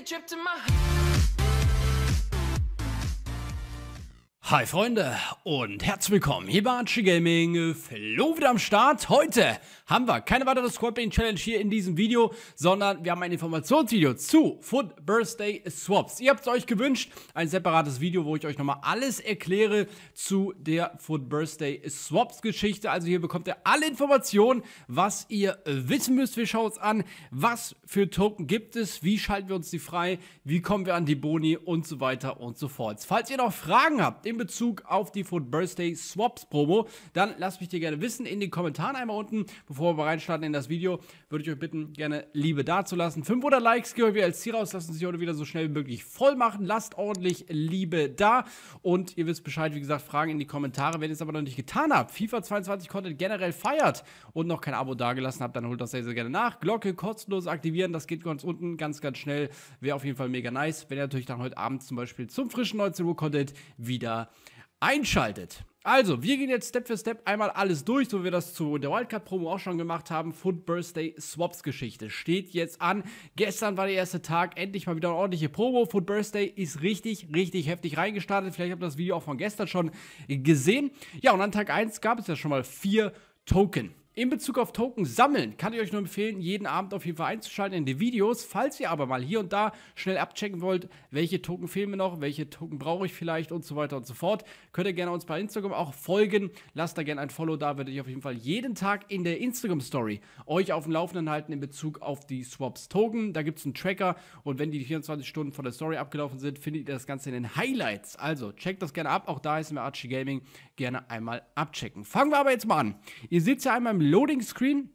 a trip to my Hi Freunde und herzlich willkommen hier bei Archie Gaming. Flo wieder am Start. Heute haben wir keine weitere Squad Challenge hier in diesem Video, sondern wir haben ein Informationsvideo zu Food Birthday Swaps. Ihr habt es euch gewünscht, ein separates Video, wo ich euch nochmal alles erkläre zu der Food Birthday Swaps Geschichte. Also hier bekommt ihr alle Informationen, was ihr wissen müsst. Wir schauen uns an, was für Token gibt es, wie schalten wir uns die frei, wie kommen wir an die Boni und so weiter und so fort. Falls ihr noch Fragen habt, im Bezug auf die Food Birthday Swaps Promo? Dann lasst mich dir gerne wissen in den Kommentaren einmal unten. Bevor wir reinstarten in das Video, würde ich euch bitten, gerne Liebe dazulassen. 500 Likes gehen wir als Ziel raus. Lassen uns die heute wieder so schnell wie möglich voll machen. Lasst ordentlich Liebe da. Und ihr wisst Bescheid, wie gesagt, Fragen in die Kommentare. Wenn ihr es aber noch nicht getan habt, FIFA 22 Content generell feiert und noch kein Abo dagelassen habt, dann holt das sehr, sehr gerne nach. Glocke kostenlos aktivieren. Das geht ganz unten ganz, ganz schnell. Wäre auf jeden Fall mega nice, wenn ihr natürlich dann heute Abend zum Beispiel zum frischen 19 Uhr Content wieder einschaltet. Also, wir gehen jetzt Step für Step einmal alles durch, so wie wir das zu der Wildcard-Promo auch schon gemacht haben. Foot Birthday Swaps Geschichte steht jetzt an. Gestern war der erste Tag, endlich mal wieder eine ordentliche Promo. Foot Birthday ist richtig, richtig heftig reingestartet. Vielleicht habt ihr das Video auch von gestern schon gesehen. Ja, und an Tag 1 gab es ja schon mal vier Token. In Bezug auf Token sammeln kann ich euch nur empfehlen, jeden Abend auf jeden Fall einzuschalten in die Videos. Falls ihr aber mal hier und da schnell abchecken wollt, welche Token fehlen mir noch, welche Token brauche ich vielleicht und so weiter und so fort, könnt ihr gerne uns bei Instagram auch folgen. Lasst da gerne ein Follow da, werde ich auf jeden Fall jeden Tag in der Instagram Story euch auf dem Laufenden halten in Bezug auf die Swaps Token. Da gibt es einen Tracker und wenn die 24 Stunden von der Story abgelaufen sind, findet ihr das Ganze in den Highlights. Also checkt das gerne ab. Auch da ist mir Archie Gaming gerne einmal abchecken. Fangen wir aber jetzt mal an. Ihr seht ja einmal im Loading Screen.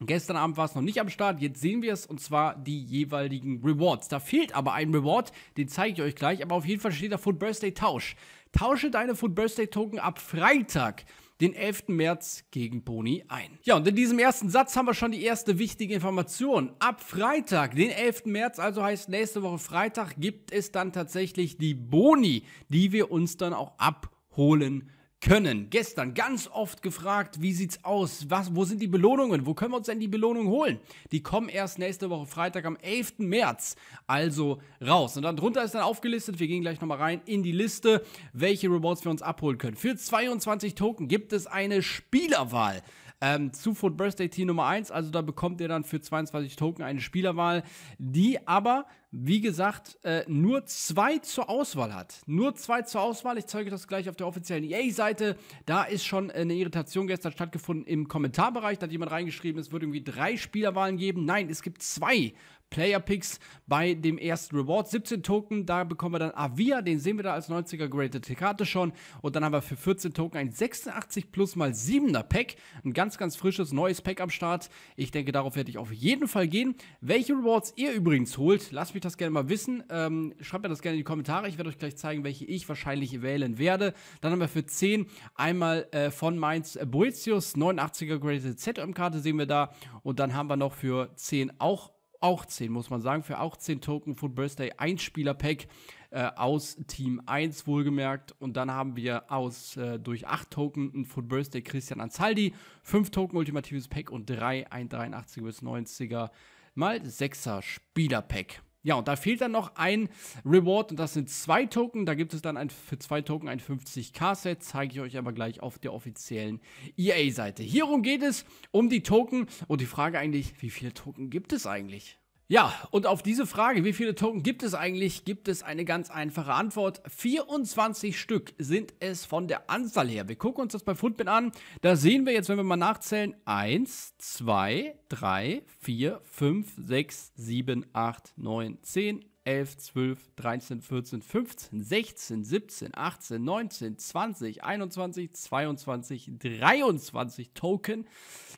Gestern Abend war es noch nicht am Start, jetzt sehen wir es und zwar die jeweiligen Rewards. Da fehlt aber ein Reward, den zeige ich euch gleich, aber auf jeden Fall steht da Food Birthday Tausch. Tausche deine Food Birthday Token ab Freitag den 11. März gegen Boni ein. Ja, und in diesem ersten Satz haben wir schon die erste wichtige Information. Ab Freitag, den 11. März, also heißt nächste Woche Freitag, gibt es dann tatsächlich die Boni, die wir uns dann auch abholen können. Gestern ganz oft gefragt, wie sieht's aus? Was, wo sind die Belohnungen? Wo können wir uns denn die Belohnung holen? Die kommen erst nächste Woche Freitag am 11. März, also raus. Und dann drunter ist dann aufgelistet, wir gehen gleich nochmal rein in die Liste, welche Rewards wir uns abholen können. Für 22 Token gibt es eine Spielerwahl. Ähm, Zufoot Birthday Team Nummer 1, also da bekommt ihr dann für 22 Token eine Spielerwahl, die aber, wie gesagt, äh, nur zwei zur Auswahl hat. Nur zwei zur Auswahl. Ich zeige euch das gleich auf der offiziellen EA-Seite. Da ist schon eine Irritation gestern stattgefunden im Kommentarbereich. Da hat jemand reingeschrieben, es wird irgendwie drei Spielerwahlen geben. Nein, es gibt zwei Player Picks bei dem ersten Reward. 17 Token, da bekommen wir dann Avia, den sehen wir da als 90er geratete Karte schon. Und dann haben wir für 14 Token ein 86 plus mal 7er Pack. Ein ganz, ganz frisches, neues Pack am Start. Ich denke, darauf werde ich auf jeden Fall gehen. Welche Rewards ihr übrigens holt, lasst mich das gerne mal wissen. Ähm, schreibt mir das gerne in die Kommentare. Ich werde euch gleich zeigen, welche ich wahrscheinlich wählen werde. Dann haben wir für 10 einmal äh, von Mainz äh, Boetius, 89er graded ZM-Karte sehen wir da. Und dann haben wir noch für 10 auch auch 10, muss man sagen, für auch 10 Token von Birthday ein Spieler-Pack äh, aus Team 1 wohlgemerkt. Und dann haben wir aus äh, durch 8 Token ein Food Birthday Christian Anzaldi, 5 Token ultimatives Pack und 3 ein 83 bis 90er mal 6er Spieler-Pack. Ja, und da fehlt dann noch ein Reward und das sind zwei Token. Da gibt es dann ein, für zwei Token ein 50k-Set, zeige ich euch aber gleich auf der offiziellen EA-Seite. Hierum geht es um die Token und die Frage eigentlich, wie viele Token gibt es eigentlich? Ja, und auf diese Frage, wie viele Token gibt es eigentlich, gibt es eine ganz einfache Antwort. 24 Stück sind es von der Anzahl her. Wir gucken uns das bei Footbin an. Da sehen wir jetzt, wenn wir mal nachzählen, 1, 2, 3, 4, 5, 6, 7, 8, 9, 10, 11, 12, 13, 14, 15, 16, 17, 18, 19, 20, 21, 22, 23 Token.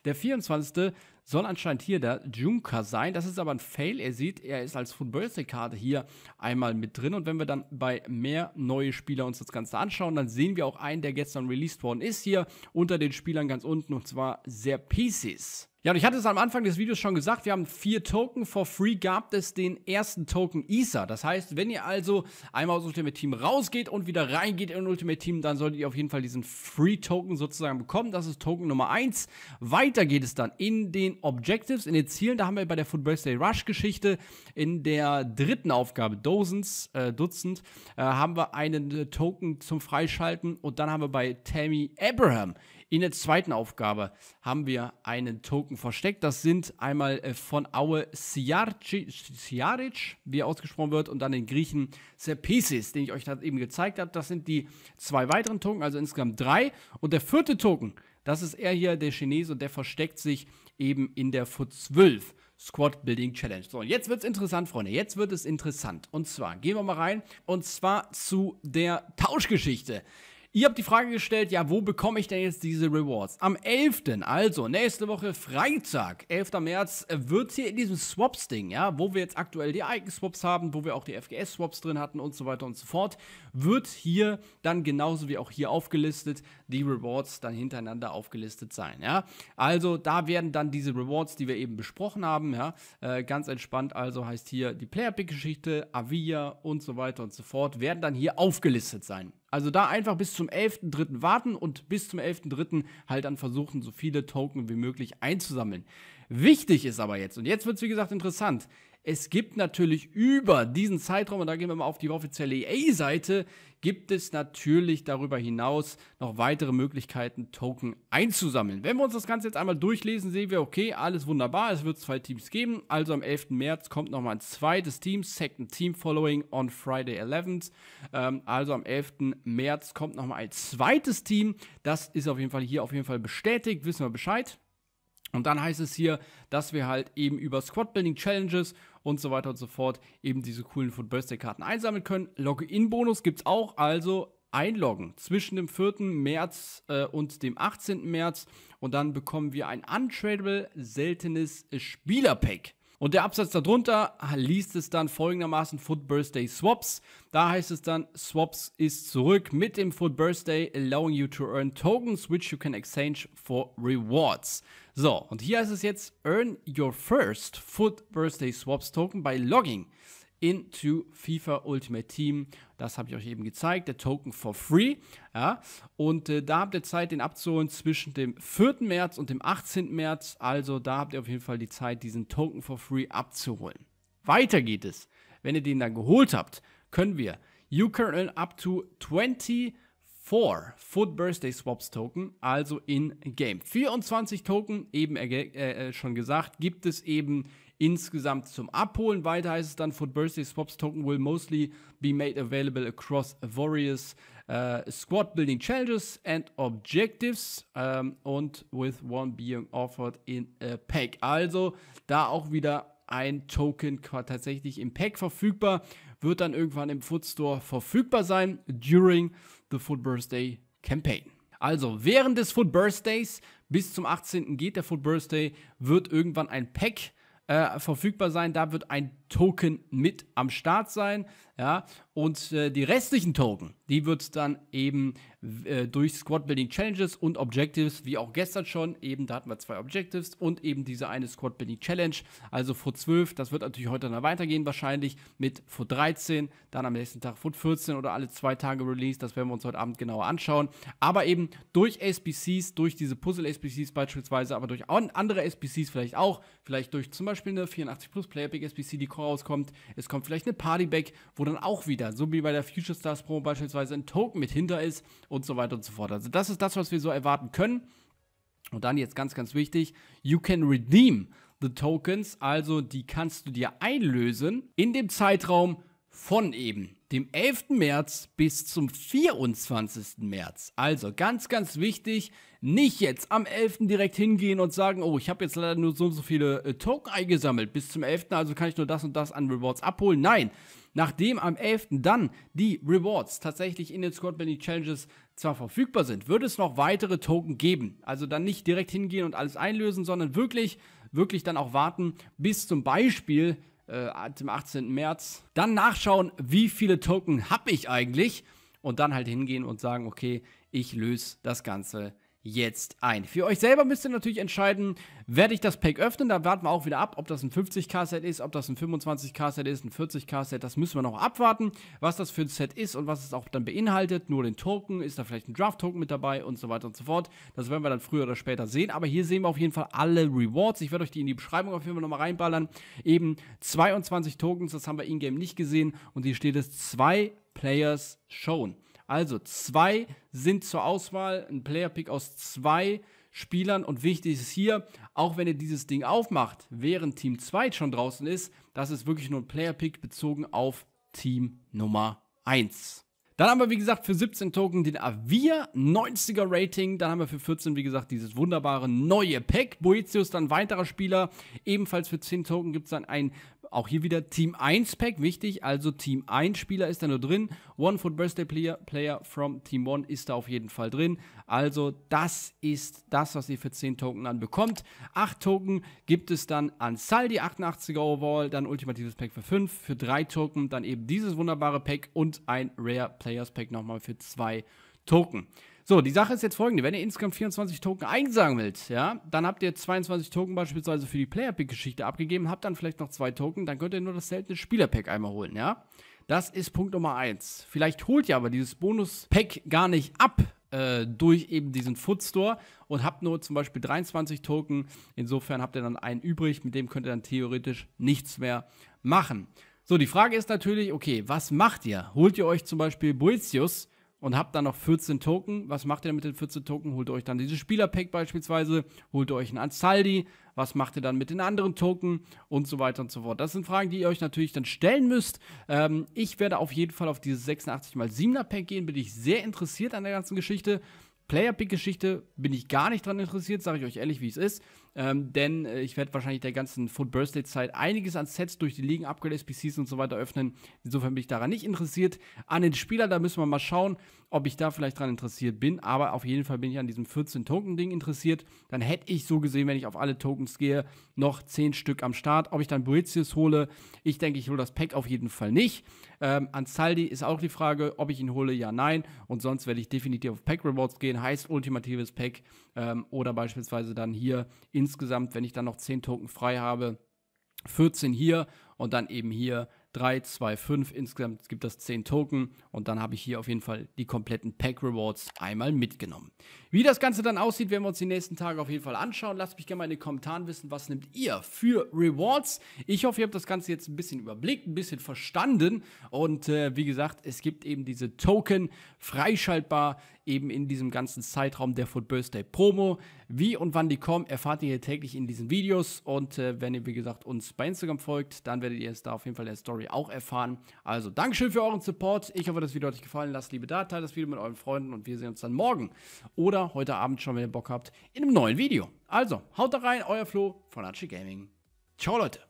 Der 24. soll anscheinend hier der Junker sein. Das ist aber ein Fail. Er sieht, er ist als Food Birthday karte hier einmal mit drin. Und wenn wir dann bei mehr neue Spieler uns das Ganze anschauen, dann sehen wir auch einen, der gestern released worden ist hier unter den Spielern ganz unten. Und zwar Serpices. Ja, und ich hatte es am Anfang des Videos schon gesagt, wir haben vier Token. For free gab es den ersten Token ISA. Das heißt, wenn ihr also einmal aus Ultimate Team rausgeht und wieder reingeht in Ultimate Team, dann solltet ihr auf jeden Fall diesen Free Token sozusagen bekommen. Das ist Token Nummer eins. Weiter geht es dann in den Objectives, in den Zielen. Da haben wir bei der Football Day Rush Geschichte in der dritten Aufgabe, Dozens, äh, Dutzend, äh, haben wir einen äh, Token zum Freischalten. Und dann haben wir bei Tammy Abraham in der zweiten Aufgabe haben wir einen Token versteckt. Das sind einmal äh, von Aue Siaric, wie er ausgesprochen wird, und dann den Griechen Serpisis, den ich euch eben gezeigt habe. Das sind die zwei weiteren Token, also insgesamt drei. Und der vierte Token, das ist er hier, der Chinese, und der versteckt sich eben in der Foot 12. Squad Building Challenge. So, und jetzt wird es interessant, Freunde. Jetzt wird es interessant. Und zwar, gehen wir mal rein, und zwar zu der Tauschgeschichte. Ihr habt die Frage gestellt, ja, wo bekomme ich denn jetzt diese Rewards? Am 11., also nächste Woche Freitag, 11. März, äh, wird hier in diesem Swaps-Ding, ja, wo wir jetzt aktuell die Icon-Swaps haben, wo wir auch die FGS-Swaps drin hatten und so weiter und so fort, wird hier dann genauso wie auch hier aufgelistet, die Rewards dann hintereinander aufgelistet sein, ja. Also da werden dann diese Rewards, die wir eben besprochen haben, ja, äh, ganz entspannt, also heißt hier die Player-Pick-Geschichte, Avia und so weiter und so fort, werden dann hier aufgelistet sein. Also da einfach bis zum 11.3. warten und bis zum 11.3. halt dann versuchen, so viele Token wie möglich einzusammeln. Wichtig ist aber jetzt, und jetzt wird es wie gesagt interessant, es gibt natürlich über diesen Zeitraum, und da gehen wir mal auf die offizielle EA-Seite, gibt es natürlich darüber hinaus noch weitere Möglichkeiten, Token einzusammeln. Wenn wir uns das Ganze jetzt einmal durchlesen, sehen wir, okay, alles wunderbar, es wird zwei Teams geben. Also am 11. März kommt nochmal ein zweites Team, Second Team Following on Friday 11th. Ähm, also am 11. März kommt nochmal ein zweites Team. Das ist auf jeden Fall hier auf jeden Fall bestätigt, wissen wir Bescheid. Und dann heißt es hier, dass wir halt eben über Squad Building Challenges und so weiter und so fort eben diese coolen Food Birthday Karten einsammeln können. Login-Bonus gibt es auch, also einloggen zwischen dem 4. März äh, und dem 18. März und dann bekommen wir ein untradable seltenes Spielerpack. Und der Absatz darunter liest es dann folgendermaßen Foot Birthday Swaps. Da heißt es dann, Swaps ist zurück mit dem Foot Birthday, allowing you to earn tokens which you can exchange for rewards. So, und hier ist es jetzt Earn Your First Foot Birthday Swaps Token by Logging into FIFA Ultimate Team. Das habe ich euch eben gezeigt, der Token for free. Ja. Und äh, da habt ihr Zeit, den abzuholen zwischen dem 4. März und dem 18. März. Also da habt ihr auf jeden Fall die Zeit, diesen Token for free abzuholen. Weiter geht es. Wenn ihr den dann geholt habt, können wir. You can earn up to 20 4 Foot Birthday Swaps Token, also in Game. 24 Token, eben äh, äh, schon gesagt, gibt es eben insgesamt zum Abholen. Weiter heißt es dann, Foot Birthday Swaps Token will mostly be made available across various uh, Squad Building Challenges and Objectives um, ähm, und with one being offered in a pack. Also da auch wieder ein Token tatsächlich im Pack verfügbar wird dann irgendwann im Foot Store verfügbar sein, during the Food Birthday Campaign. Also während des Food Birthdays bis zum 18. geht der Food Birthday, wird irgendwann ein Pack äh, verfügbar sein. Da wird ein Token mit am Start sein. Ja? Und äh, die restlichen Token, die wird dann eben äh, durch Squad-Building Challenges und Objectives, wie auch gestern schon. Eben, da hatten wir zwei Objectives und eben diese eine Squad-Building Challenge. Also vor 12, das wird natürlich heute dann weitergehen wahrscheinlich, mit vor 13, dann am nächsten Tag vor 14 oder alle zwei Tage Release. Das werden wir uns heute Abend genauer anschauen. Aber eben durch SBCs, durch diese Puzzle-SBCs beispielsweise, aber durch andere SBCs vielleicht auch, vielleicht durch zum Beispiel eine 84 Plus Player Big SBC, die rauskommt. Es kommt vielleicht eine Party Back, wo dann auch wieder, so wie bei der Future Stars Pro beispielsweise, ein Token mit hinter ist. Und und so weiter und so fort. Also das ist das, was wir so erwarten können. Und dann jetzt ganz, ganz wichtig, you can redeem the tokens, also die kannst du dir einlösen in dem Zeitraum von eben dem 11. März bis zum 24. März. Also ganz, ganz wichtig, nicht jetzt am 11. direkt hingehen und sagen, oh, ich habe jetzt leider nur so und so viele äh, Token eingesammelt bis zum 11., also kann ich nur das und das an Rewards abholen. Nein, Nachdem am 11. dann die Rewards tatsächlich in den Squad Building Challenges zwar verfügbar sind, wird es noch weitere Token geben. Also dann nicht direkt hingehen und alles einlösen, sondern wirklich, wirklich dann auch warten bis zum Beispiel äh, dem 18. März. Dann nachschauen, wie viele Token habe ich eigentlich und dann halt hingehen und sagen, okay, ich löse das Ganze jetzt ein. Für euch selber müsst ihr natürlich entscheiden, werde ich das Pack öffnen, da warten wir auch wieder ab, ob das ein 50k-Set ist, ob das ein 25k-Set ist, ein 40k-Set, das müssen wir noch abwarten, was das für ein Set ist und was es auch dann beinhaltet, nur den Token, ist da vielleicht ein Draft-Token mit dabei und so weiter und so fort, das werden wir dann früher oder später sehen, aber hier sehen wir auf jeden Fall alle Rewards, ich werde euch die in die Beschreibung auf jeden Fall nochmal reinballern, eben 22 Tokens, das haben wir in-game nicht gesehen und hier steht es, zwei Players shown. Also zwei sind zur Auswahl, ein Player-Pick aus zwei Spielern. Und wichtig ist hier, auch wenn ihr dieses Ding aufmacht, während Team 2 schon draußen ist, das ist wirklich nur ein Player-Pick bezogen auf Team Nummer 1. Dann haben wir, wie gesagt, für 17 Token den Avir 90er Rating. Dann haben wir für 14, wie gesagt, dieses wunderbare neue Pack. Boetius, dann weiterer Spieler. Ebenfalls für 10 Token gibt es dann ein auch hier wieder Team 1 Pack, wichtig. Also Team 1 Spieler ist da nur drin. One Foot Birthday Player, Player from Team 1 ist da auf jeden Fall drin. Also das ist das, was ihr für 10 Token dann bekommt. 8 Token gibt es dann an Saldi, 88er Overall, dann ultimatives Pack für 5, für 3 Token, dann eben dieses wunderbare Pack und ein Rare Players Pack nochmal für 2 Token. So, die Sache ist jetzt folgende. Wenn ihr insgesamt 24 Token einsammelt, ja, dann habt ihr 22 Token beispielsweise für die Player-Pick-Geschichte abgegeben, habt dann vielleicht noch zwei Token, dann könnt ihr nur das seltene Spieler-Pack einmal holen, ja. Das ist Punkt Nummer eins. Vielleicht holt ihr aber dieses Bonus-Pack gar nicht ab, äh, durch eben diesen Food Store und habt nur zum Beispiel 23 Token. Insofern habt ihr dann einen übrig, mit dem könnt ihr dann theoretisch nichts mehr machen. So, die Frage ist natürlich, okay, was macht ihr? Holt ihr euch zum Beispiel Boetius und habt dann noch 14 Token. Was macht ihr mit den 14 Token? Holt ihr euch dann dieses Spielerpack beispielsweise, holt ihr euch einen Anzaldi? was macht ihr dann mit den anderen Token und so weiter und so fort. Das sind Fragen, die ihr euch natürlich dann stellen müsst. Ähm, ich werde auf jeden Fall auf dieses 86x7er Pack gehen, bin ich sehr interessiert an der ganzen Geschichte. Player-Pick-Geschichte bin ich gar nicht dran interessiert, sage ich euch ehrlich, wie es ist. Ähm, denn äh, ich werde wahrscheinlich der ganzen Foot Birthday Zeit einiges an Sets durch die Ligen, Upgrade SPCs und so weiter öffnen. Insofern bin ich daran nicht interessiert. An den Spieler, da müssen wir mal schauen, ob ich da vielleicht dran interessiert bin. Aber auf jeden Fall bin ich an diesem 14-Token-Ding interessiert. Dann hätte ich so gesehen, wenn ich auf alle Tokens gehe, noch 10 Stück am Start. Ob ich dann Boetius hole, ich denke, ich hole das Pack auf jeden Fall nicht. Ähm, Saldi ist auch die Frage, ob ich ihn hole, ja, nein. Und sonst werde ich definitiv auf Pack Rewards gehen. Heißt ultimatives Pack ähm, oder beispielsweise dann hier insgesamt, wenn ich dann noch 10 Token frei habe, 14 hier und dann eben hier 3, 2, 5. Insgesamt gibt das 10 Token und dann habe ich hier auf jeden Fall die kompletten Pack Rewards einmal mitgenommen. Wie das Ganze dann aussieht, werden wir uns die nächsten Tage auf jeden Fall anschauen. Lasst mich gerne mal in den Kommentaren wissen, was nehmt ihr für Rewards. Ich hoffe, ihr habt das Ganze jetzt ein bisschen überblickt, ein bisschen verstanden und äh, wie gesagt, es gibt eben diese Token freischaltbar eben in diesem ganzen Zeitraum der Foot Birthday Promo. Wie und wann die kommen, erfahrt ihr hier täglich in diesen Videos und äh, wenn ihr, wie gesagt, uns bei Instagram folgt, dann werdet ihr es da auf jeden Fall der Story natürlich auch erfahren. Also Dankeschön für euren Support. Ich hoffe, das Video hat euch gefallen. Lasst liebe da, teilt das Video mit euren Freunden und wir sehen uns dann morgen oder heute Abend schon, wenn ihr Bock habt, in einem neuen Video. Also, haut da rein, euer Flo von Archie Gaming. Ciao, Leute.